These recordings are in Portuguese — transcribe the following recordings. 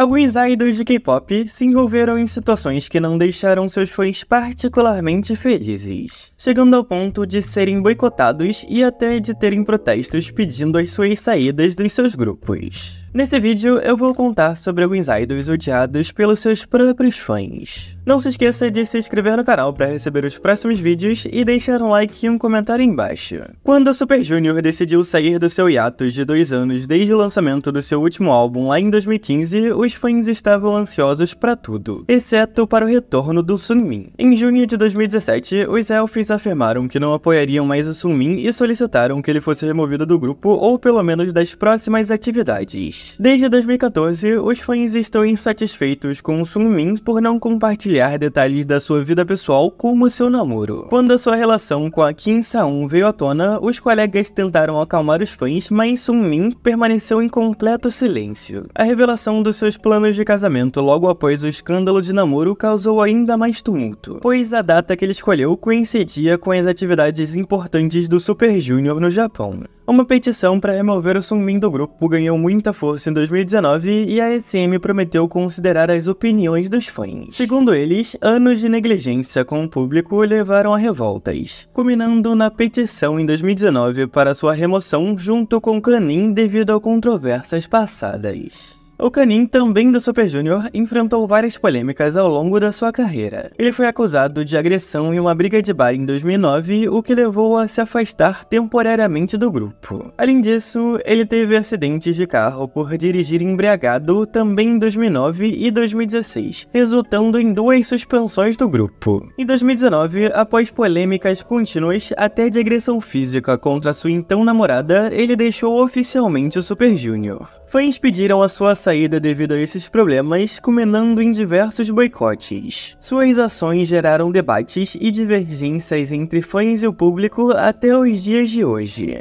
Alguns idols de K-pop se envolveram em situações que não deixaram seus fãs particularmente felizes, chegando ao ponto de serem boicotados e até de terem protestos pedindo as suas saídas dos seus grupos. Nesse vídeo eu vou contar sobre alguns idols odiados pelos seus próprios fãs. Não se esqueça de se inscrever no canal para receber os próximos vídeos e deixar um like e um comentário embaixo. Quando o Super Junior decidiu sair do seu hiatus de dois anos desde o lançamento do seu último álbum lá em 2015, os fãs estavam ansiosos para tudo, exceto para o retorno do Sunmin. Em junho de 2017, os Elfes afirmaram que não apoiariam mais o Sunmin e solicitaram que ele fosse removido do grupo ou pelo menos das próximas atividades. Desde 2014, os fãs estão insatisfeitos com Sunmin por não compartilhar detalhes da sua vida pessoal como seu namoro. Quando a sua relação com a Kim Saon veio à tona, os colegas tentaram acalmar os fãs, mas Sunmin permaneceu em completo silêncio. A revelação dos seus planos de casamento logo após o escândalo de namoro causou ainda mais tumulto, pois a data que ele escolheu coincidia com as atividades importantes do Super Junior no Japão. Uma petição para remover o Sunmin do grupo ganhou muita força em 2019 e a SM prometeu considerar as opiniões dos fãs. Segundo eles, anos de negligência com o público levaram a revoltas, culminando na petição em 2019 para sua remoção junto com Kanin devido a controvérsias passadas. O Canin, também do Super Junior, enfrentou várias polêmicas ao longo da sua carreira. Ele foi acusado de agressão em uma briga de bar em 2009, o que levou a se afastar temporariamente do grupo. Além disso, ele teve acidentes de carro por dirigir embriagado também em 2009 e 2016, resultando em duas suspensões do grupo. Em 2019, após polêmicas contínuas até de agressão física contra sua então namorada, ele deixou oficialmente o Super Junior. Fãs pediram a sua saída devido a esses problemas, culminando em diversos boicotes. Suas ações geraram debates e divergências entre fãs e o público até os dias de hoje.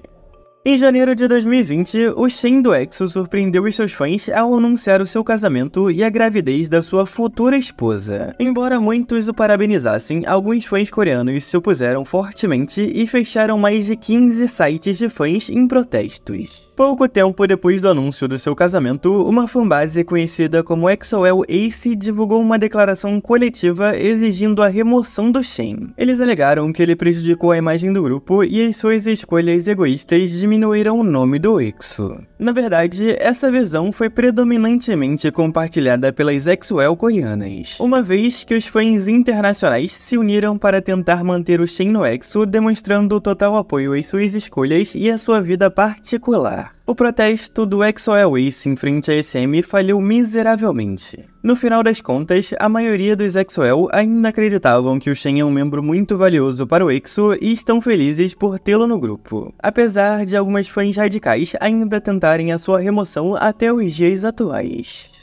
Em janeiro de 2020, o Shin do EXO surpreendeu os seus fãs ao anunciar o seu casamento e a gravidez da sua futura esposa. Embora muitos o parabenizassem, alguns fãs coreanos se opuseram fortemente e fecharam mais de 15 sites de fãs em protestos. Pouco tempo depois do anúncio do seu casamento, uma fanbase conhecida como XOL Ace divulgou uma declaração coletiva exigindo a remoção do Shin. Eles alegaram que ele prejudicou a imagem do grupo e as suas escolhas egoístas de diminuíram o nome do exo. Na verdade, essa visão foi predominantemente compartilhada pelas exuel coreanas, uma vez que os fãs internacionais se uniram para tentar manter o Shin no Exo, demonstrando total apoio às suas escolhas e à sua vida particular. O protesto do Exo Ace em frente à SM falhou miseravelmente. No final das contas, a maioria dos XOL ainda acreditavam que o Shen é um membro muito valioso para o Exo e estão felizes por tê-lo no grupo, apesar de algumas fãs radicais ainda tentarem a sua remoção até os dias atuais.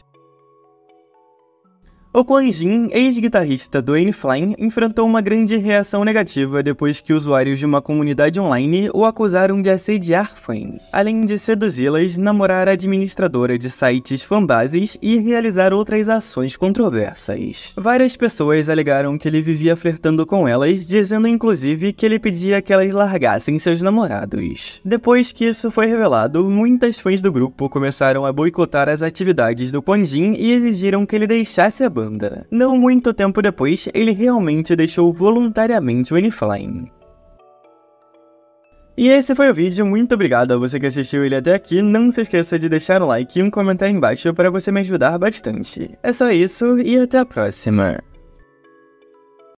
O Quan Jin, ex-guitarrista do N-Flying, enfrentou uma grande reação negativa depois que usuários de uma comunidade online o acusaram de assediar fãs, além de seduzi-las, namorar a administradora de sites fanbases e realizar outras ações controversas. Várias pessoas alegaram que ele vivia flertando com elas, dizendo inclusive que ele pedia que elas largassem seus namorados. Depois que isso foi revelado, muitas fãs do grupo começaram a boicotar as atividades do Quan Jin e exigiram que ele deixasse a banda banda. Não muito tempo depois, ele realmente deixou voluntariamente o Anyflying. E esse foi o vídeo, muito obrigado a você que assistiu ele até aqui, não se esqueça de deixar um like e um comentário embaixo para você me ajudar bastante. É só isso e até a próxima.